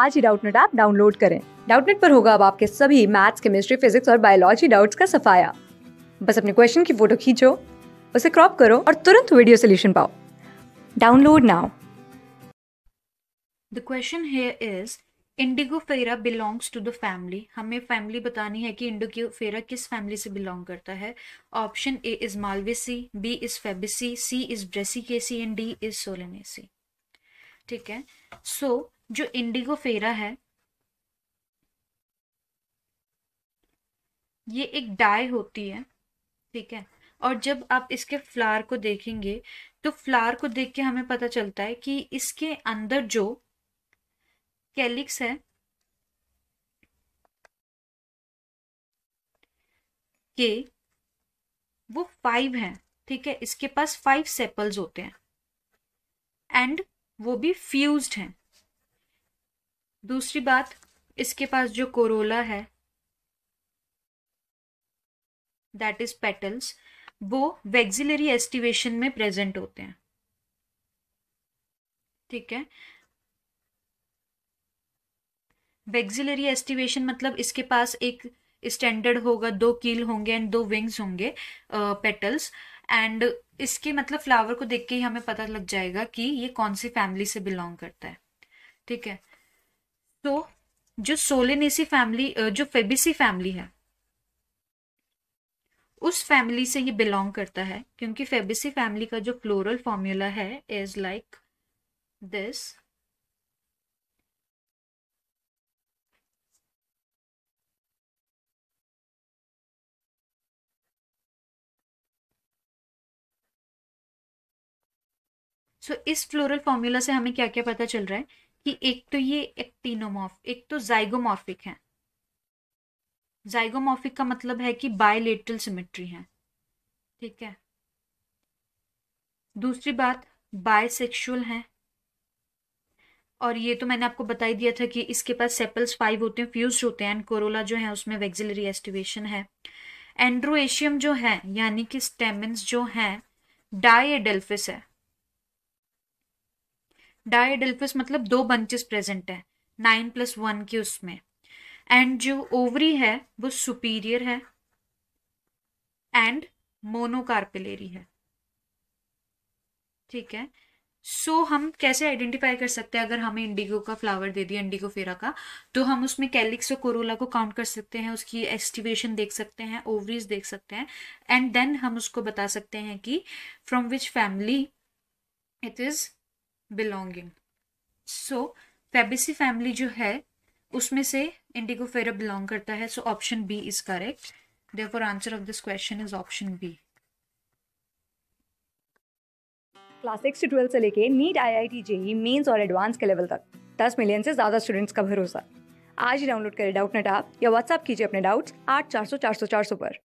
आज ही Doubtnet app download करें डाउटनेट पर होगा अब आपके सभी मैथ्स केमिस्ट्री फिजिक्स और बायोलॉजी डाउट्स का सफाया बस अपने क्वेश्चन की फोटो खींचो उसे क्रॉप करो और तुरंत वीडियो सोल्यूशन पाओ download now the question here is fera belongs to the family हमें फैमिली बतानी है कि इंडिगो फेरा किस फैमिली से बिलोंग करता है option A is Malvaceae B is Fabaceae C is Brassicaceae and D is Solanaceae ठीक है सो so, जो इंडिगो फेरा है ये एक डाई होती है ठीक है और जब आप इसके फ्लावर को देखेंगे तो फ्लावर को देख के हमें पता चलता है कि इसके अंदर जो कैलिक्स है के वो फाइव है ठीक है इसके पास फाइव सेपल्स होते हैं एंड वो भी फ्यूज्ड हैं दूसरी बात इसके पास जो कोरोला है दैट इज पेटल्स वो वेक्सिलरी एस्टिवेशन में प्रेजेंट होते हैं ठीक है वेक्सिलरी एस्टिवेशन मतलब इसके पास एक स्टैंडर्ड होगा दो कील होंगे एंड दो विंग्स होंगे पेटल्स uh, एंड इसके मतलब फ्लावर को देख के ही हमें पता लग जाएगा कि ये कौन सी फैमिली से बिलोंग करता है ठीक है तो जो सोलेनेसी फैमिली जो फेबिसी फैमिली है उस फैमिली से ये बिलोंग करता है क्योंकि फेबिसी फैमिली का जो फ्लोरल फॉर्मूला है is like this so so, इस फ्लोरल फॉर्मूला से हमें क्या क्या पता चल रहा है कि एक तो ये एक्टिनोमॉफ एक तो जाइगोमॉर्फिक है जाइगोमॉर्फिक का मतलब है कि बायलेटरल सिमेट्री है ठीक है दूसरी बात बायसेक्सुअल है और ये तो मैंने आपको बताई दिया था कि इसके पास सेपल्स फाइव होते हैं फ्यूज होते हैं एंड कोरोला जो है उसमें वेक्सिलरी एस्टिवेशन है एंड्रोएशियम जो है यानी कि स्टेमेंस जो है डाई है डायडेल्फस मतलब दो बंचेस प्रेजेंट है नाइन प्लस वन के उसमें एंड जो ओवरी है वो सुपीरियर है एंड मोनोकार्पिलेरी है ठीक है सो so, हम कैसे आइडेंटिफाई कर सकते हैं अगर हमें इंडिगो का फ्लावर दे दिया इंडिगो फेरा का तो हम उसमें कैलिक्स और कोरोला को काउंट कर सकते हैं उसकी एस्टिवेशन देख सकते हैं ओवरीज देख सकते हैं एंड देन हम उसको बता सकते हैं कि from which family it is belonging so Fabaceae family जो है उसमें से इंडिगो फेरा बिलोंग करता है so option B is correct for answer of this question is option B class six से ट्वेल्थ से लेके NEET I I T JEE mains और एडवांस के लेवल तक दस मिलियन से ज़्यादा स्टूडेंट्स का भरोसा आज ही डाउनलोड करें डाउट नेट आप या व्हाट्सएप कीजिए अपने डाउट्स आठ चार सौ चार सौ चार सौ पर